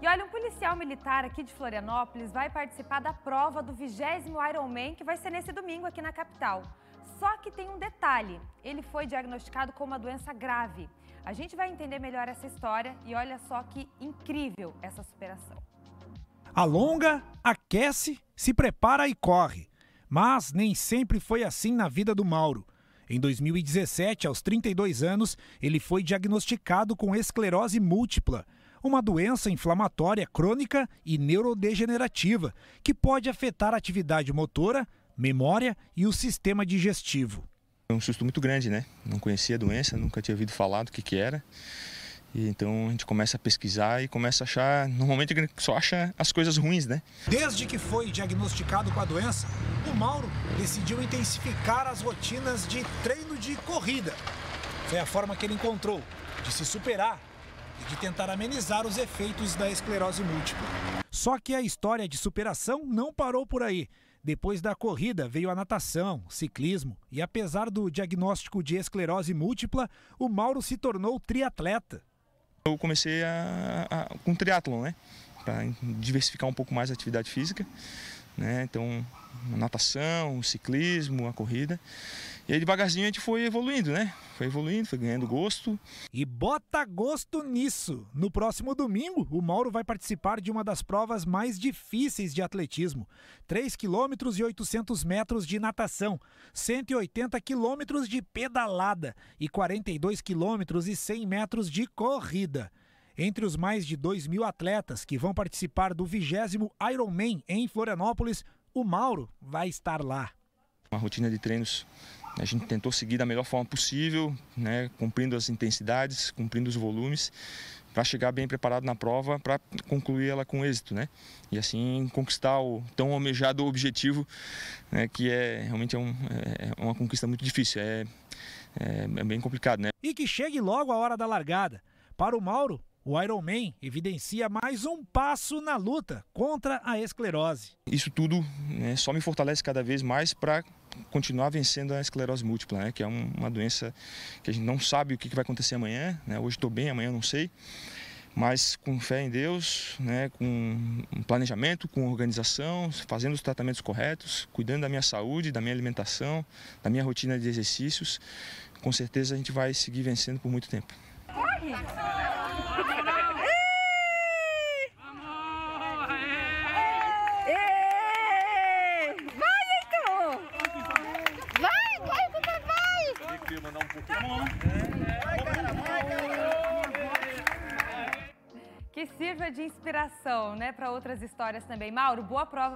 E olha, um policial militar aqui de Florianópolis vai participar da prova do 20 Ironman, que vai ser nesse domingo aqui na capital. Só que tem um detalhe: ele foi diagnosticado com uma doença grave. A gente vai entender melhor essa história e olha só que incrível essa superação. Alonga, aquece, se prepara e corre. Mas nem sempre foi assim na vida do Mauro. Em 2017, aos 32 anos, ele foi diagnosticado com esclerose múltipla uma doença inflamatória crônica e neurodegenerativa que pode afetar a atividade motora, memória e o sistema digestivo. É um susto muito grande, né? Não conhecia a doença, nunca tinha ouvido falar do que, que era. então a gente começa a pesquisar e começa a achar. Normalmente só acha as coisas ruins, né? Desde que foi diagnosticado com a doença, o Mauro decidiu intensificar as rotinas de treino de corrida. Foi a forma que ele encontrou de se superar e de tentar amenizar os efeitos da esclerose múltipla. Só que a história de superação não parou por aí. Depois da corrida veio a natação, ciclismo e apesar do diagnóstico de esclerose múltipla, o Mauro se tornou triatleta. Eu comecei a, a, com triatlon, né? Para diversificar um pouco mais a atividade física né? Então, a natação, o ciclismo, a corrida. E aí devagarzinho a gente foi evoluindo, né? Foi evoluindo, foi ganhando gosto. E bota gosto nisso! No próximo domingo, o Mauro vai participar de uma das provas mais difíceis de atletismo: 3 quilômetros e 800 metros de natação, 180 quilômetros de pedalada e 42 quilômetros e 100 metros de corrida. Entre os mais de 2 mil atletas que vão participar do 20 Ironman em Florianópolis, o Mauro vai estar lá. Uma rotina de treinos a gente tentou seguir da melhor forma possível, né, cumprindo as intensidades, cumprindo os volumes, para chegar bem preparado na prova, para concluir ela com êxito, né? E assim conquistar o tão almejado objetivo, né, que é realmente é, um, é uma conquista muito difícil, é, é, é bem complicado, né? E que chegue logo a hora da largada. Para o Mauro, o Iron Man evidencia mais um passo na luta contra a esclerose. Isso tudo né, só me fortalece cada vez mais para continuar vencendo a esclerose múltipla, né, que é uma doença que a gente não sabe o que vai acontecer amanhã. Né, hoje estou bem, amanhã não sei. Mas com fé em Deus, né, com planejamento, com organização, fazendo os tratamentos corretos, cuidando da minha saúde, da minha alimentação, da minha rotina de exercícios, com certeza a gente vai seguir vencendo por muito tempo. Corre! mandar um pouquinho. Que sirva de inspiração, né, para outras histórias também. Mauro, boa prova.